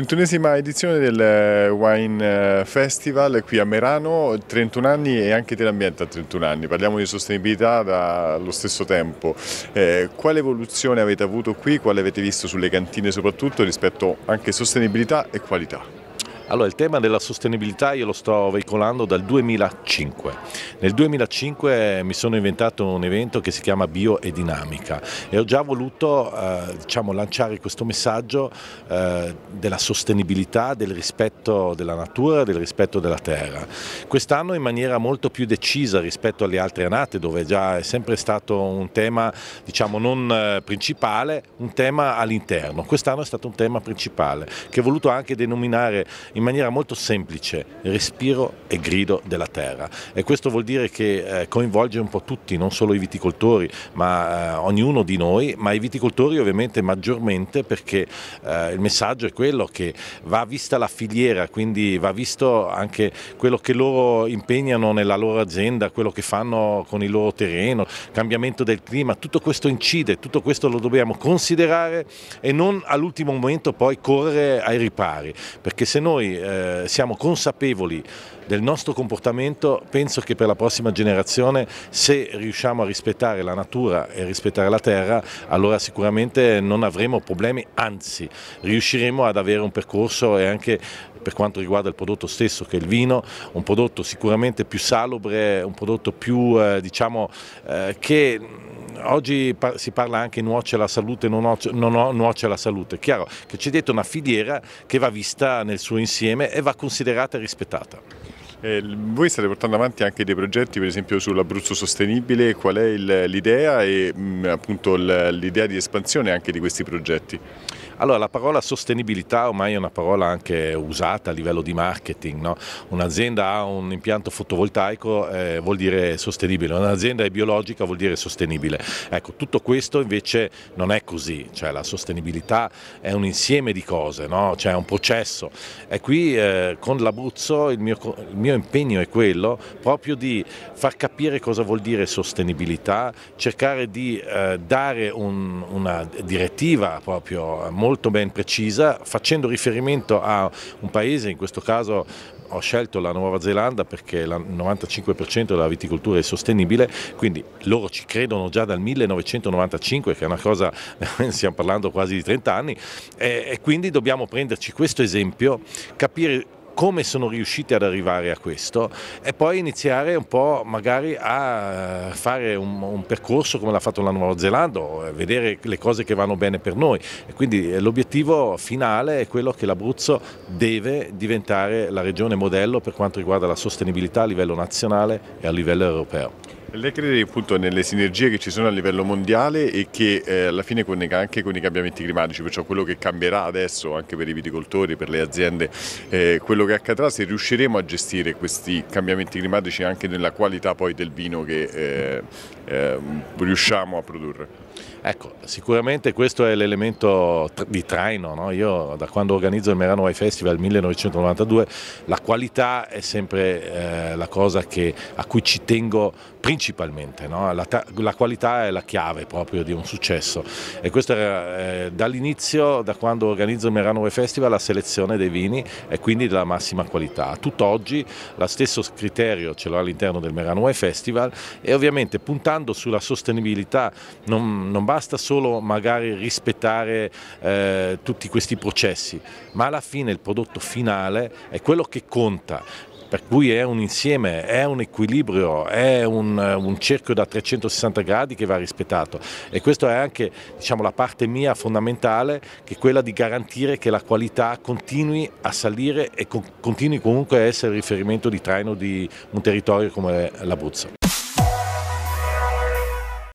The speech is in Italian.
31esima edizione del eh, Wine eh, Festival qui a Merano, 31 anni e anche dell'ambiente a 31 anni, parliamo di sostenibilità allo stesso tempo. Eh, quale evoluzione avete avuto qui, quale avete visto sulle cantine soprattutto rispetto anche a sostenibilità e qualità? Allora, il tema della sostenibilità io lo sto veicolando dal 2005. Nel 2005 mi sono inventato un evento che si chiama Bio e Dinamica e ho già voluto eh, diciamo, lanciare questo messaggio eh, della sostenibilità, del rispetto della natura, del rispetto della terra. Quest'anno in maniera molto più decisa rispetto alle altre annate dove già è sempre stato un tema diciamo, non eh, principale, un tema all'interno. Quest'anno è stato un tema principale che ho voluto anche denominare in maniera molto semplice, respiro e grido della terra e questo vuol dire che eh, coinvolge un po' tutti, non solo i viticoltori, ma eh, ognuno di noi, ma i viticoltori ovviamente maggiormente perché eh, il messaggio è quello che va vista la filiera, quindi va visto anche quello che loro impegnano nella loro azienda, quello che fanno con il loro terreno, cambiamento del clima, tutto questo incide, tutto questo lo dobbiamo considerare e non all'ultimo momento poi correre ai ripari, perché se noi noi eh, siamo consapevoli del nostro comportamento, penso che per la prossima generazione se riusciamo a rispettare la natura e rispettare la terra, allora sicuramente non avremo problemi, anzi riusciremo ad avere un percorso e anche per quanto riguarda il prodotto stesso che è il vino, un prodotto sicuramente più salubre, un prodotto più eh, diciamo eh, che oggi si parla anche nuoce alla salute, non, ho, nuoce alla salute. Chiaro che c'è dietro una filiera che va vista nel suo insieme e va considerata e rispettata. Eh, voi state portando avanti anche dei progetti per esempio sull'Abruzzo sostenibile, qual è l'idea e mh, mm, appunto l'idea di espansione anche di questi progetti? Allora la parola sostenibilità ormai è una parola anche usata a livello di marketing, no? un'azienda ha un impianto fotovoltaico eh, vuol dire sostenibile, un'azienda è biologica vuol dire sostenibile. Ecco, tutto questo invece non è così, cioè la sostenibilità è un insieme di cose, no? cioè è un processo e qui eh, con l'Abruzzo il mio, il mio impegno è quello proprio di far capire cosa vuol dire sostenibilità, cercare di eh, dare un, una direttiva proprio molto molto ben precisa facendo riferimento a un paese, in questo caso ho scelto la Nuova Zelanda perché il 95% della viticoltura è sostenibile, quindi loro ci credono già dal 1995, che è una cosa, stiamo parlando quasi di 30 anni, e quindi dobbiamo prenderci questo esempio, capire come sono riusciti ad arrivare a questo e poi iniziare un po' magari a fare un, un percorso come l'ha fatto la Nuova Zelanda, vedere le cose che vanno bene per noi e quindi l'obiettivo finale è quello che l'Abruzzo deve diventare la regione modello per quanto riguarda la sostenibilità a livello nazionale e a livello europeo. Lei crede appunto nelle sinergie che ci sono a livello mondiale e che eh, alla fine con, anche con i cambiamenti climatici, perciò quello che cambierà adesso anche per i viticoltori, per le aziende, eh, quello che accadrà, se riusciremo a gestire questi cambiamenti climatici anche nella qualità poi del vino che eh, eh riusciamo a produrre? Ecco, sicuramente questo è l'elemento di traino, no? io da quando organizzo il Merano Wine Festival 1992 la qualità è sempre eh, la cosa che, a cui ci tengo principalmente, no? la, la, qualità è la chiave proprio di un successo e questo era eh, dall'inizio, da quando organizzo il Merano Wine Festival, la selezione dei vini è quindi della massima qualità. Tutt'oggi lo stesso criterio ce l'ho all'interno del Merano Wine Festival e ovviamente puntando sulla sostenibilità non, non basta basta solo magari rispettare eh, tutti questi processi, ma alla fine il prodotto finale è quello che conta, per cui è un insieme, è un equilibrio, è un, un, cerchio da 360 gradi che va rispettato e questa è anche diciamo, la parte mia fondamentale che è quella di garantire che la qualità continui a salire e continui comunque a essere il riferimento di traino di un territorio come l'Abruzzo.